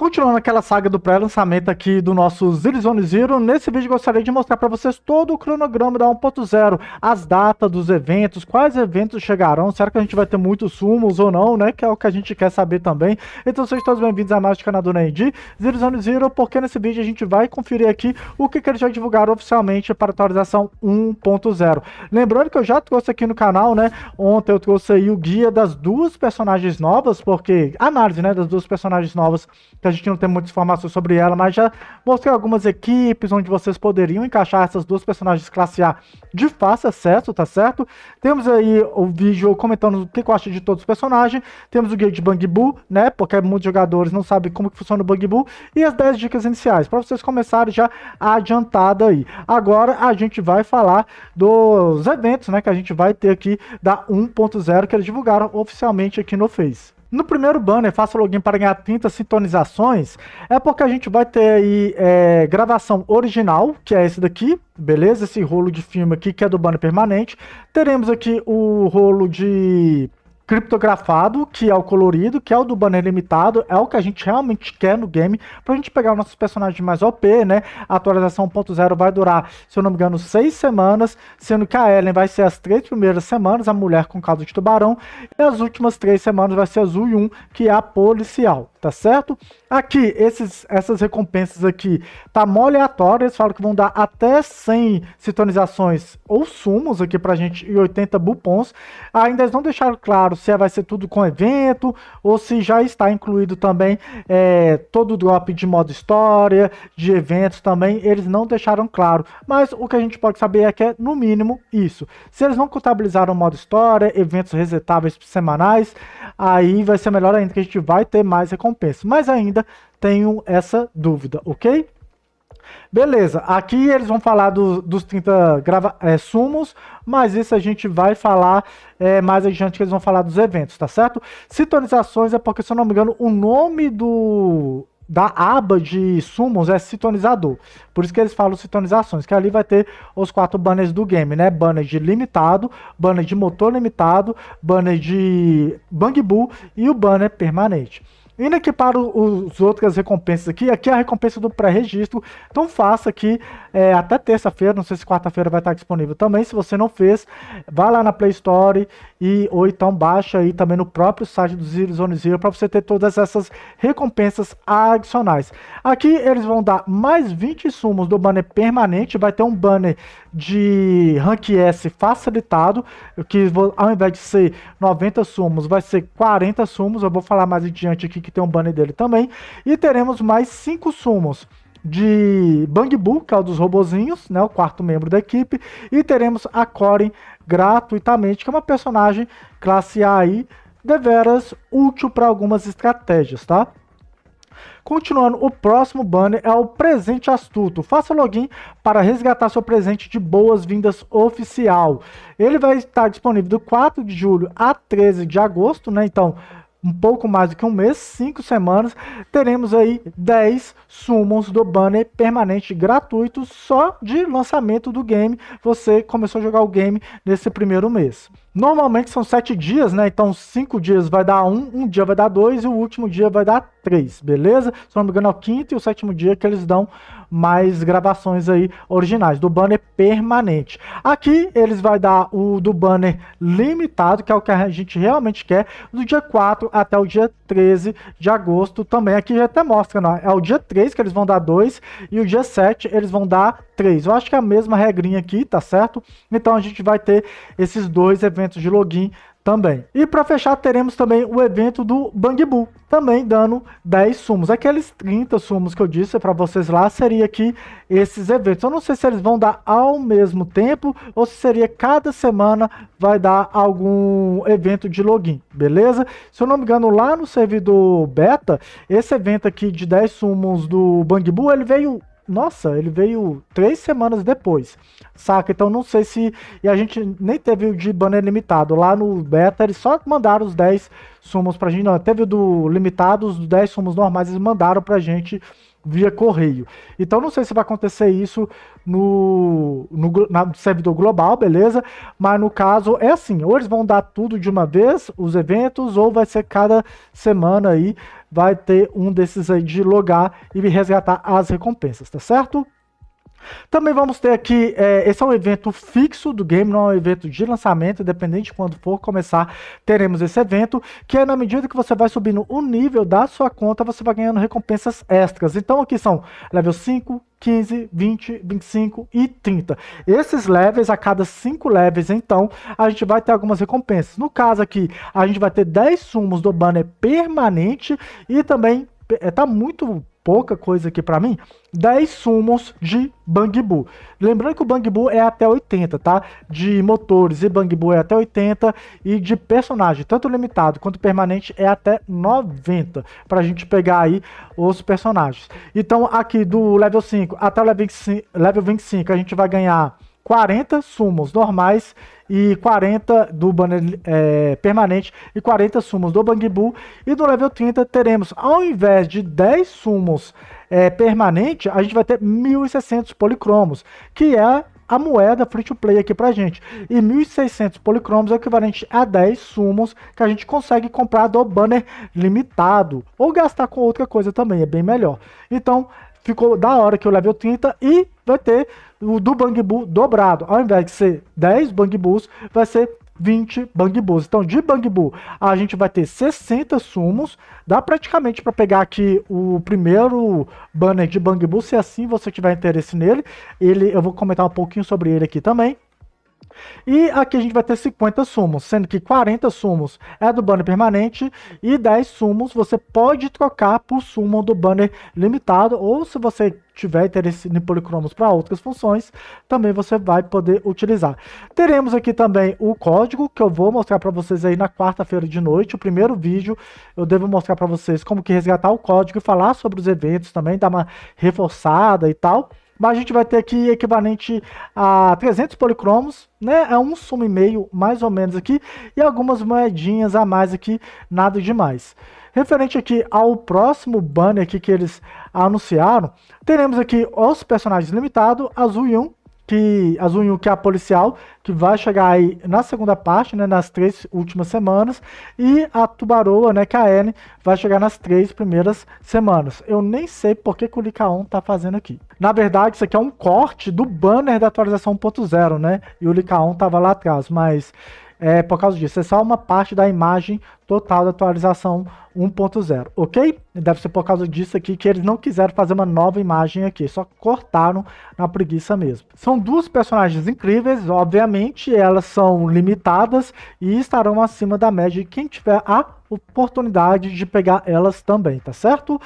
Continuando aquela saga do pré-lançamento aqui do nosso Zero Zero, nesse vídeo gostaria de mostrar para vocês todo o cronograma da 1.0, as datas dos eventos, quais eventos chegarão, será que a gente vai ter muitos sumos ou não, né, que é o que a gente quer saber também. Então sejam todos bem-vindos a mais do canal do Nendi, Zero Zero, porque nesse vídeo a gente vai conferir aqui o que, que eles já divulgaram oficialmente para a atualização 1.0. Lembrando que eu já trouxe aqui no canal, né, ontem eu trouxe aí o guia das duas personagens novas, porque análise, né, das duas personagens novas que a gente não tem muitas informações sobre ela, mas já mostrei algumas equipes onde vocês poderiam encaixar essas duas personagens classe A de fácil acesso, tá certo? Temos aí o vídeo comentando o que eu acho de todos os personagens, temos o guia de Bang Boo, né, porque muitos jogadores não sabem como que funciona o Bang Boo, e as 10 dicas iniciais, para vocês começarem já adiantada aí. Agora a gente vai falar dos eventos, né, que a gente vai ter aqui da 1.0, que eles divulgaram oficialmente aqui no Face. No primeiro banner, faça login para ganhar 30 sintonizações. É porque a gente vai ter aí é, gravação original, que é esse daqui, beleza? Esse rolo de filme aqui, que é do banner permanente. Teremos aqui o rolo de criptografado, que é o colorido, que é o do banner limitado, é o que a gente realmente quer no game, pra gente pegar os nossos personagens mais OP, né? A atualização 1.0 vai durar, se eu não me engano, seis semanas, sendo que a Ellen vai ser as três primeiras semanas, a mulher com causa de tubarão, e as últimas três semanas vai ser a Zuyun, que é a policial tá certo? Aqui, esses, essas recompensas aqui, tá mó aleatório, eles falam que vão dar até 100 sintonizações ou sumos aqui pra gente e 80 bupons. Ainda eles não deixaram claro se vai ser tudo com evento ou se já está incluído também é, todo o drop de modo história, de eventos também, eles não deixaram claro. Mas o que a gente pode saber é que é, no mínimo, isso. Se eles não contabilizaram modo história, eventos resetáveis semanais, aí vai ser melhor ainda que a gente vai ter mais recompensa. Mas ainda tenho essa dúvida, ok? Beleza, aqui eles vão falar do, dos 30 grava, é, sumos, mas isso a gente vai falar é, mais adiante que eles vão falar dos eventos, tá certo? Sintonizações é porque, se eu não me engano, o nome do da aba de summons é sintonizador. Por isso que eles falam sintonizações, que ali vai ter os quatro banners do game, né? Banner de limitado, banner de motor limitado, banner de bang bull e o banner permanente. Indo aqui para os outras recompensas aqui, aqui é a recompensa do pré-registro. Então faça aqui é, até terça-feira, não sei se quarta-feira vai estar disponível também. Se você não fez, vá lá na Play Store e ou então baixa aí também no próprio site do Zero Zone Zero para você ter todas essas recompensas adicionais. Aqui eles vão dar mais 20 sumos do banner permanente, vai ter um banner de rank S facilitado, que ao invés de ser 90 sumos, vai ser 40 sumos, eu vou falar mais adiante aqui que tem um banner dele também, e teremos mais 5 sumos de Bang Boo, que é o dos robozinhos, né, o quarto membro da equipe, e teremos a Corin gratuitamente, que é uma personagem classe A aí, deveras útil para algumas estratégias, tá? Continuando, o próximo banner é o Presente Astuto. Faça login para resgatar seu presente de boas-vindas oficial. Ele vai estar disponível do 4 de julho a 13 de agosto, né? Então, um pouco mais do que um mês, cinco semanas, teremos aí 10 summons do banner permanente gratuito só de lançamento do game. Você começou a jogar o game nesse primeiro mês. Normalmente são sete dias, né? Então cinco dias vai dar um, um dia vai dar dois e o último dia vai dar três, beleza? Se não me engano, é o quinto e o sétimo dia que eles dão mais gravações aí originais do banner permanente. Aqui eles vai dar o do banner limitado, que é o que a gente realmente quer, do dia 4 até o dia 13 de agosto também. Aqui já até mostra, né? É o dia 3 que eles vão dar dois e o dia 7 eles vão dar 3. Eu acho que é a mesma regrinha aqui, tá certo? Então a gente vai ter esses dois eventos de login também. E para fechar, teremos também o evento do Bangbu, também dando 10 sumos. Aqueles 30 sumos que eu disse para vocês lá, seria aqui esses eventos. Eu não sei se eles vão dar ao mesmo tempo ou se seria cada semana vai dar algum evento de login, beleza? Se eu não me engano, lá no servidor beta, esse evento aqui de 10 sumos do Bangbu, ele veio nossa, ele veio três semanas depois, saca? Então não sei se. E a gente nem teve o de banner limitado. Lá no beta eles só mandaram os 10 sumos pra gente. Não, teve o do limitado, os 10 sumos normais eles mandaram pra gente via correio. Então não sei se vai acontecer isso no, no na servidor global, beleza? Mas no caso é assim, ou eles vão dar tudo de uma vez, os eventos, ou vai ser cada semana aí vai ter um desses aí de logar e resgatar as recompensas, tá certo? Também vamos ter aqui, é, esse é um evento fixo do game, não é um evento de lançamento, independente de quando for começar, teremos esse evento, que é na medida que você vai subindo o nível da sua conta, você vai ganhando recompensas extras. Então aqui são level 5, 15, 20, 25 e 30. Esses levels, a cada 5 levels, então, a gente vai ter algumas recompensas. No caso aqui, a gente vai ter 10 sumos do banner permanente e também está é, tá muito pouca coisa aqui para mim, 10 sumos de Bangbu. Lembrando que o Bangbu é até 80, tá? De motores e Bangbu é até 80 e de personagem, tanto limitado quanto permanente, é até 90, pra gente pegar aí os personagens. Então aqui do level 5 até o level 25, a gente vai ganhar 40 sumos normais e 40 do banner é, permanente e 40 sumos do Bangbu. E no level 30 teremos, ao invés de 10 sumos é, permanente, a gente vai ter 1.600 policromos, que é a moeda free to play aqui pra gente. E 1.600 policromos é equivalente a 10 sumos que a gente consegue comprar do banner limitado. Ou gastar com outra coisa também, é bem melhor. Então, ficou da hora que o level 30 e vai ter o do Bang Bull dobrado. Ao invés de ser 10 Bang Bulls, vai ser 20 Bang Bulls. Então, de Bang Bull, a gente vai ter 60 sumos. Dá praticamente para pegar aqui o primeiro banner de Bang Bull, se assim você tiver interesse nele. Ele, eu vou comentar um pouquinho sobre ele aqui também. E aqui a gente vai ter 50 sumos, sendo que 40 sumos é do banner permanente e 10 sumos você pode trocar por sumo do banner limitado, ou se você tiver interesse em policromos para outras funções, também você vai poder utilizar. Teremos aqui também o código que eu vou mostrar para vocês aí na quarta-feira de noite, o primeiro vídeo, eu devo mostrar para vocês como que resgatar o código e falar sobre os eventos também, dar uma reforçada e tal mas a gente vai ter aqui equivalente a 300 policromos, né? É um sumo e meio, mais ou menos aqui, e algumas moedinhas a mais aqui, nada demais. Referente aqui ao próximo banner aqui que eles anunciaram, teremos aqui os personagens limitados, azul e 1, que a Zunyu, que é a policial, que vai chegar aí na segunda parte, né, nas três últimas semanas, e a Tubaroa, né, que é a N vai chegar nas três primeiras semanas. Eu nem sei por que, que o Licaon tá fazendo aqui. Na verdade, isso aqui é um corte do banner da atualização 1.0, né, e o Licaon tava lá atrás, mas é, por causa disso. É só uma parte da imagem total da atualização 1.0, ok? Deve ser por causa disso aqui que eles não quiseram fazer uma nova imagem aqui, só cortaram na preguiça mesmo. São duas personagens incríveis, obviamente elas são limitadas e estarão acima da média de quem tiver a oportunidade de pegar elas também, tá certo?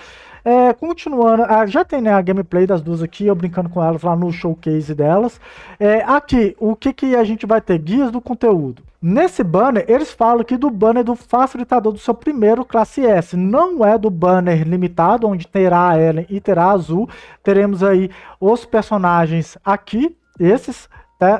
É, continuando, ah, já tem né, a gameplay das duas aqui, eu brincando com elas lá no showcase delas. É, aqui, o que, que a gente vai ter? Guias do conteúdo. Nesse banner, eles falam que do banner do facilitador do seu primeiro classe S, não é do banner limitado, onde terá a Ellen e terá a Azul. Teremos aí os personagens aqui, esses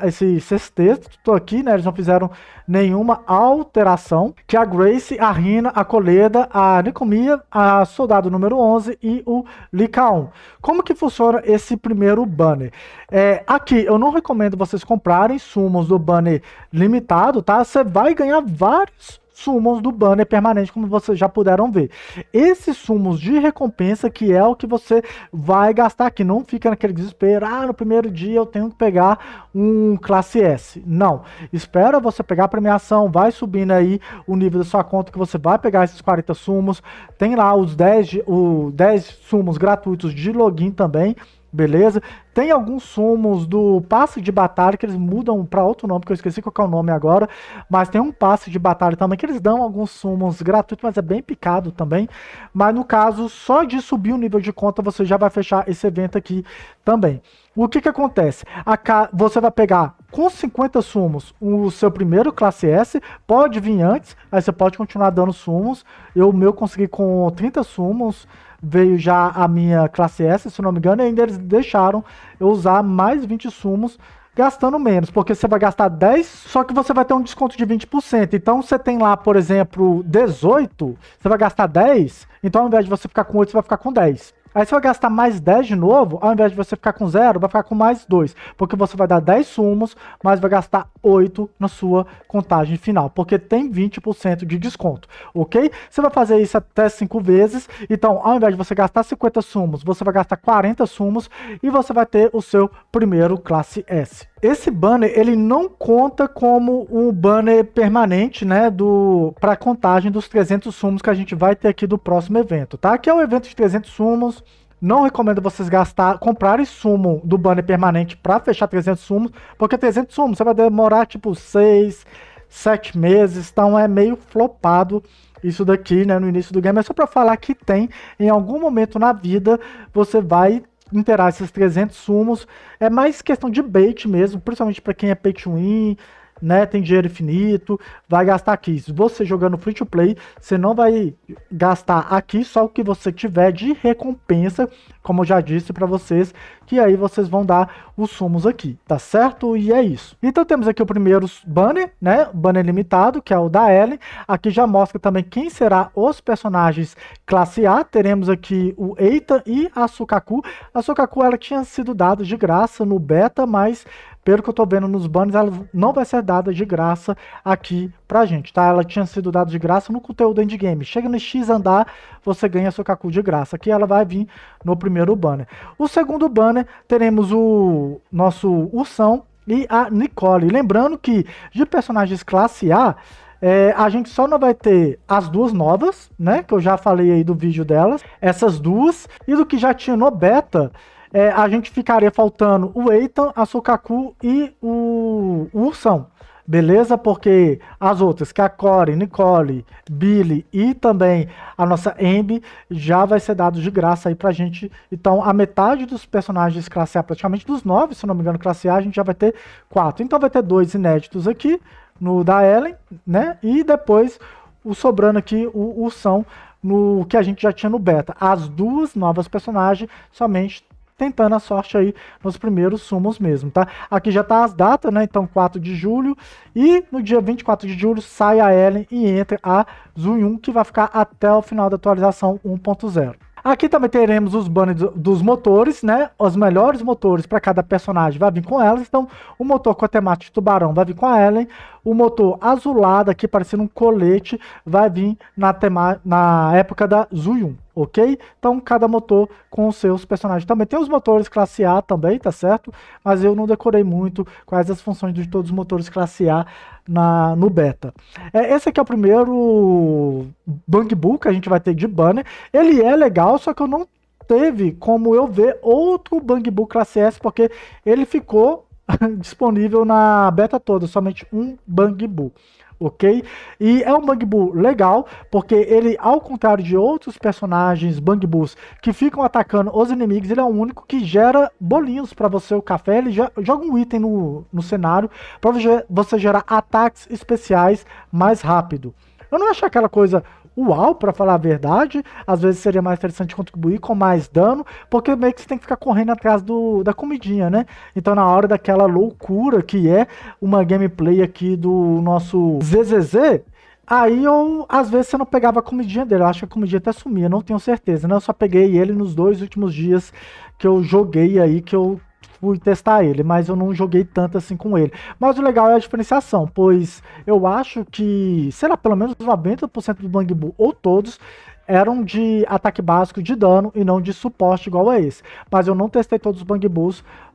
esse sexteto aqui, né? Eles não fizeram nenhuma alteração. Que a Grace, a Rina, a Coleda, a Nicomia, a Soldado número 11 e o Licaon. Como que funciona esse primeiro banner? É, aqui, eu não recomendo vocês comprarem sumos do banner limitado, tá? Você vai ganhar vários sumos do banner permanente, como vocês já puderam ver. Esses sumos de recompensa, que é o que você vai gastar aqui, não fica naquele desespero, ah, no primeiro dia eu tenho que pegar um classe S. Não, espera você pegar a premiação, vai subindo aí o nível da sua conta que você vai pegar esses 40 sumos, tem lá os 10, o 10 sumos gratuitos de login também, beleza? Tem alguns sumos do passe de batalha que eles mudam para outro nome, que eu esqueci qual é o nome agora, mas tem um passe de batalha também que eles dão alguns sumos gratuitos, mas é bem picado também. Mas no caso, só de subir o nível de conta você já vai fechar esse evento aqui também. O que que acontece? Ca... Você vai pegar com 50 sumos o seu primeiro classe S, pode vir antes, aí você pode continuar dando sumos. Eu, meu, consegui com 30 sumos, veio já a minha classe S, se não me engano, e ainda eles deixaram eu usar mais 20 sumos gastando menos, porque você vai gastar 10, só que você vai ter um desconto de 20%. Então você tem lá, por exemplo, 18, você vai gastar 10, então ao invés de você ficar com 8, você vai ficar com 10. Aí você vai gastar mais 10 de novo, ao invés de você ficar com 0, vai ficar com mais 2. Porque você vai dar 10 sumos, mas vai gastar 8 na sua contagem final. Porque tem 20% de desconto, ok? Você vai fazer isso até 5 vezes. Então, ao invés de você gastar 50 sumos, você vai gastar 40 sumos e você vai ter o seu primeiro classe S. Esse banner, ele não conta como um banner permanente, né, do para contagem dos 300 sumos que a gente vai ter aqui do próximo evento, tá? Que é o evento de 300 sumos. Não recomendo vocês gastar, comprarem sumo do banner permanente para fechar 300 sumos, porque 300 sumos você vai demorar tipo 6, 7 meses, então é meio flopado isso daqui, né, no início do game. É só para falar que tem, em algum momento na vida, você vai interar esses 300 sumos. É mais questão de bait mesmo, principalmente para quem é pay to win, né, tem dinheiro infinito, vai gastar aqui. Se você jogando free to play, você não vai gastar aqui só o que você tiver de recompensa, como eu já disse para vocês, que aí vocês vão dar os sumos aqui, tá certo? E é isso. Então temos aqui o primeiro banner, né, banner limitado, que é o da Ellen. Aqui já mostra também quem será os personagens classe A. Teremos aqui o Eita e a Sukaku. A Sukaku ela tinha sido dada de graça no beta, mas pelo que eu estou vendo nos banners, ela não vai ser dada de graça aqui pra gente, tá? Ela tinha sido dada de graça no conteúdo endgame. Chega no X andar, você ganha seu Kaku de graça. Aqui ela vai vir no primeiro banner. O segundo banner, teremos o nosso Ursão e a Nicole. Lembrando que de personagens classe A, é, a gente só não vai ter as duas novas, né? Que eu já falei aí do vídeo delas. Essas duas. E do que já tinha no beta, é, a gente ficaria faltando o Eitan, a Sukaku e o, Ursão. Beleza? Porque as outras, que a Core, Nicole, Billy e também a nossa Embi, já vai ser dado de graça aí pra gente. Então, a metade dos personagens classe A, praticamente dos nove, se não me engano, classe A, a gente já vai ter quatro. Então, vai ter dois inéditos aqui, no da Ellen, né? E depois o sobrando aqui, o Ursão, no que a gente já tinha no beta. As duas novas personagens somente tentando a sorte aí nos primeiros sumos mesmo, tá? Aqui já tá as datas, né? Então, 4 de julho e no dia 24 de julho sai a Ellen e entra a Zun que vai ficar até o final da atualização 1.0. Aqui também teremos os banners dos motores, né? Os melhores motores para cada personagem vai vir com elas. Então, o motor com a temática de tubarão vai vir com a Ellen. O motor azulado aqui, parecendo um colete, vai vir na, tema... na época da Zuyun, ok? Então, cada motor com os seus personagens. Também tem os motores classe A também, tá certo? Mas eu não decorei muito quais as funções de todos os motores classe A na, no beta. É, esse aqui é o primeiro Bangbu que a gente vai ter de banner. Ele é legal, só que eu não teve como eu ver outro Bangbu Classe S, porque ele ficou disponível na beta toda, somente um Bangbu ok? E é um Bang Bull legal, porque ele, ao contrário de outros personagens Bang Bulls que ficam atacando os inimigos, ele é o único que gera bolinhos para você, o café, ele joga um item no, no cenário para você gerar ataques especiais mais rápido. Eu não acho aquela coisa uau, para falar a verdade. Às vezes seria mais interessante contribuir com mais dano, porque meio que você tem que ficar correndo atrás do, da comidinha, né? Então, na hora daquela loucura que é uma gameplay aqui do nosso ZZZ, Aí eu, às vezes, você não pegava a comidinha dele. Eu acho que a comidinha até sumia, não tenho certeza, né? Eu só peguei ele nos dois últimos dias que eu joguei aí, que eu por testar ele, mas eu não joguei tanto assim com ele. Mas o legal é a diferenciação, pois eu acho que, sei lá, pelo menos 90% do Bang ou todos, eram de ataque básico de dano e não de suporte igual a esse. Mas eu não testei todos os Bang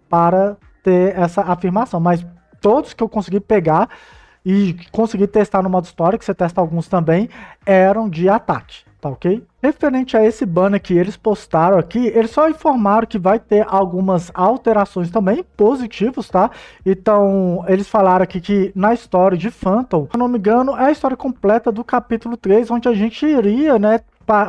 para ter essa afirmação, mas todos que eu consegui pegar e consegui testar no modo história, que você testa alguns também, eram de ataque tá ok? Referente a esse banner que eles postaram aqui, eles só informaram que vai ter algumas alterações também, positivas, tá? Então, eles falaram aqui que na história de Phantom, se não me engano, é a história completa do capítulo 3, onde a gente iria, né,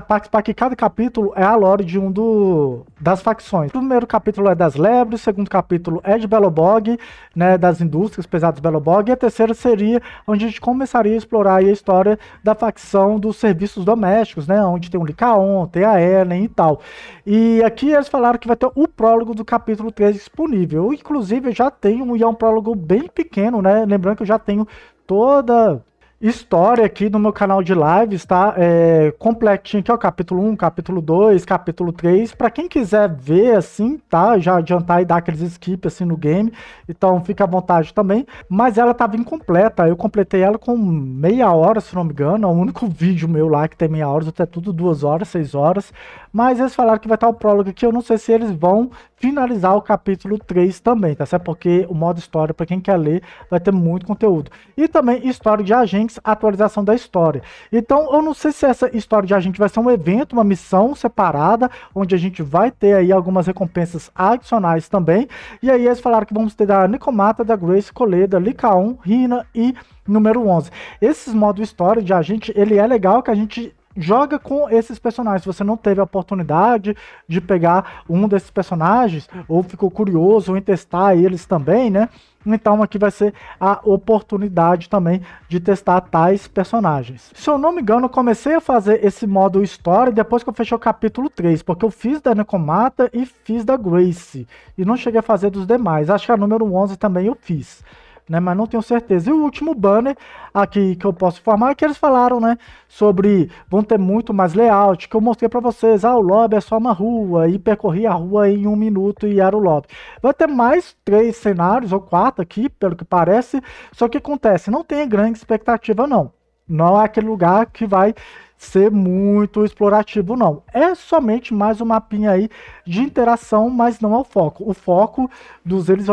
para que cada capítulo é a lore de um do, das facções. O primeiro capítulo é das lebres, o segundo capítulo é de Belobog, né, das indústrias pesadas Belobog, e a terceira seria onde a gente começaria a explorar a história da facção dos serviços domésticos, né, onde tem o Licaon, tem a Ellen e tal. E aqui eles falaram que vai ter o prólogo do capítulo 3 disponível. inclusive Eu, já tenho, e é um prólogo bem pequeno, né, lembrando que eu já tenho toda história aqui no meu canal de lives, tá? É, completinho aqui, ó, capítulo 1, capítulo 2, capítulo 3, para quem quiser ver, assim, tá? Já adiantar e dar aqueles skips assim, no game, então fica à vontade também, mas ela tava incompleta, eu completei ela com meia hora, se não me engano, é o único vídeo meu lá que tem meia hora, até tudo duas horas, seis horas, mas eles falaram que vai estar o prólogo aqui. Eu não sei se eles vão finalizar o capítulo 3 também, tá certo? Porque o modo história, para quem quer ler, vai ter muito conteúdo. E também história de agentes, atualização da história. Então, eu não sei se essa história de agente vai ser um evento, uma missão separada, onde a gente vai ter aí algumas recompensas adicionais também. E aí eles falaram que vamos ter da Nicomata, da Grace, Coleda, 1, Rina e número 11. Esses modos história de agente, ele é legal que a gente joga com esses personagens. Se você não teve a oportunidade de pegar um desses personagens, ou ficou curioso em testar eles também, né? Então aqui vai ser a oportunidade também de testar tais personagens. Se eu não me engano, eu comecei a fazer esse modo história depois que eu fechei o capítulo 3, porque eu fiz da Necomata e fiz da Grace, e não cheguei a fazer dos demais. Acho que a número 11 também eu fiz né? Mas não tenho certeza. E o último banner aqui que eu posso informar é que eles falaram, né? Sobre vão ter muito mais layout, que eu mostrei para vocês. Ah, o lobby é só uma rua e percorri a rua em um minuto e era o lobby. Vai ter mais três cenários ou quatro aqui, pelo que parece. Só que acontece, não tem grande expectativa não. Não é aquele lugar que vai ser muito explorativo, não. É somente mais um mapinha aí de interação, mas não é o foco. O foco dos Eles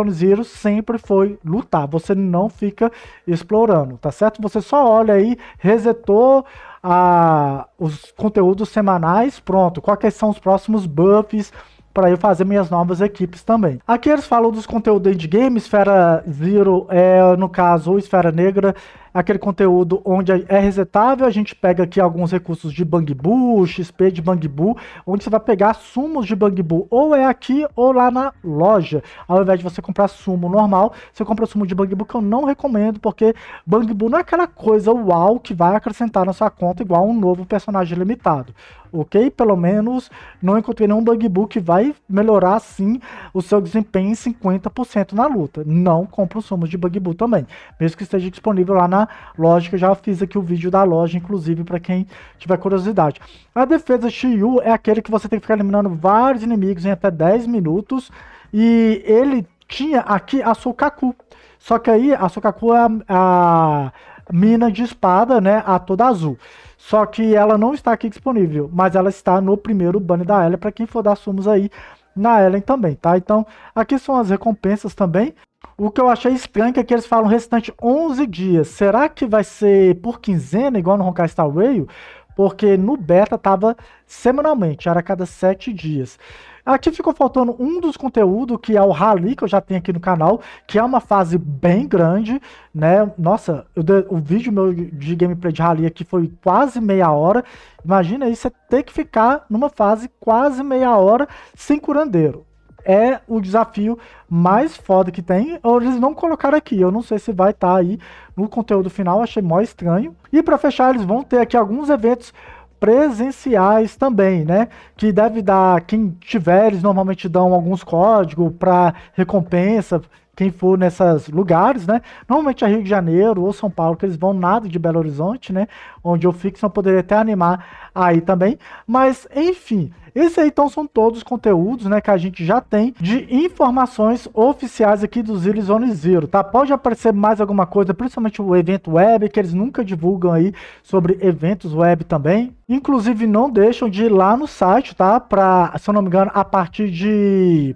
sempre foi lutar. Você não fica explorando, tá certo? Você só olha aí, resetou a, ah, os conteúdos semanais, pronto. Quais são os próximos buffs? para eu fazer minhas novas equipes também. Aqui eles falam dos conteúdos de game, Esfera Zero é, no caso, Esfera Negra aquele conteúdo onde é resetável, a gente pega aqui alguns recursos de Bangbu, XP de Bangbu, onde você vai pegar sumos de Bangbu, ou é aqui ou lá na loja. Ao invés de você comprar sumo normal, você compra sumo de Bangbu, que eu não recomendo, porque Bangbu não é aquela coisa uau que vai acrescentar na sua conta igual um novo personagem limitado ok? Pelo menos não encontrei nenhum Bangbu que vai melhorar sim o seu desempenho em 50% na luta. Não compra sumos de Bangbu também, mesmo que esteja disponível lá na lógica, já fiz aqui o vídeo da loja, inclusive, para quem tiver curiosidade. A defesa Shiyu é aquele que você tem que ficar eliminando vários inimigos em até 10 minutos, e ele tinha aqui a Sokaku, só que aí a Sokaku é a, a mina de espada, né, a toda azul. Só que ela não está aqui disponível, mas ela está no primeiro banner da Ellen, para quem for dar sumos aí na Ellen também, tá? Então, aqui são as recompensas também. O que eu achei estranho é que eles falam restante 11 dias. Será que vai ser por quinzena, igual no Honkai Star Rail? Porque no beta tava semanalmente, era a cada 7 dias. Aqui ficou faltando um dos conteúdos, que é o Rally, que eu já tenho aqui no canal, que é uma fase bem grande, né? Nossa, de, o vídeo meu de gameplay de Rally aqui foi quase meia hora. Imagina aí você ter que ficar numa fase quase meia hora sem curandeiro é o desafio mais foda que tem. Eles não colocaram aqui, eu não sei se vai estar tá aí no conteúdo final, achei mó estranho. E para fechar, eles vão ter aqui alguns eventos presenciais também, né? Que deve dar quem tiver, eles normalmente dão alguns códigos para recompensa, quem for nesses lugares, né? Normalmente é Rio de Janeiro ou São Paulo, que eles vão nada de Belo Horizonte, né? Onde eu fixo, eu poderia até animar aí também. Mas, enfim, esses aí então são todos os conteúdos, né? Que a gente já tem de informações oficiais aqui dos Zero Zone Zero, tá? Pode aparecer mais alguma coisa, principalmente o evento web, que eles nunca divulgam aí sobre eventos web também. Inclusive, não deixam de ir lá no site, tá? Pra, se eu não me engano, a partir de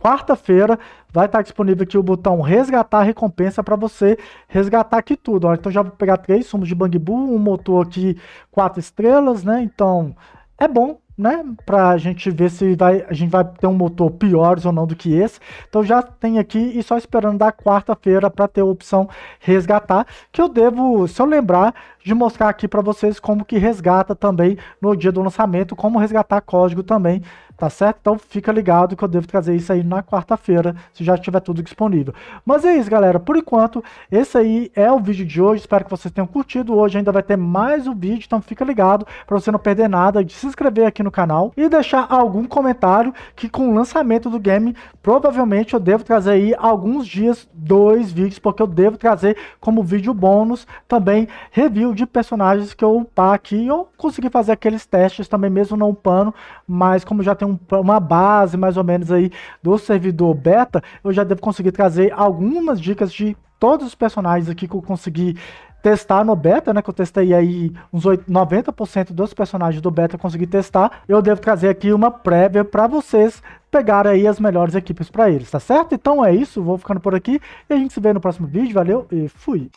quarta-feira vai estar disponível aqui o botão resgatar recompensa para você resgatar aqui tudo. Ó. Então já vou pegar três sumos de Bangbu, um motor aqui quatro estrelas, né? Então é bom, né? Para a gente ver se vai, a gente vai ter um motor pior ou não do que esse. Então já tem aqui e só esperando da quarta-feira para ter a opção resgatar, que eu devo, se eu lembrar, de mostrar aqui para vocês como que resgata também no dia do lançamento, como resgatar código também tá certo? Então fica ligado que eu devo trazer isso aí na quarta-feira, se já tiver tudo disponível. Mas é isso, galera. Por enquanto, esse aí é o vídeo de hoje. Espero que vocês tenham curtido. Hoje ainda vai ter mais um vídeo, então fica ligado para você não perder nada de se inscrever aqui no canal e deixar algum comentário que com o lançamento do game, provavelmente eu devo trazer aí alguns dias dois vídeos, porque eu devo trazer como vídeo bônus também review de personagens que eu upar aqui ou conseguir fazer aqueles testes também mesmo não upando, mas como já tem um, uma base mais ou menos aí do servidor beta, eu já devo conseguir trazer algumas dicas de todos os personagens aqui que eu consegui testar no beta, né? Que eu testei aí uns 8, 90% dos personagens do beta eu consegui testar. Eu devo trazer aqui uma prévia para vocês pegarem aí as melhores equipes para eles, tá certo? Então é isso, vou ficando por aqui e a gente se vê no próximo vídeo. Valeu e fui!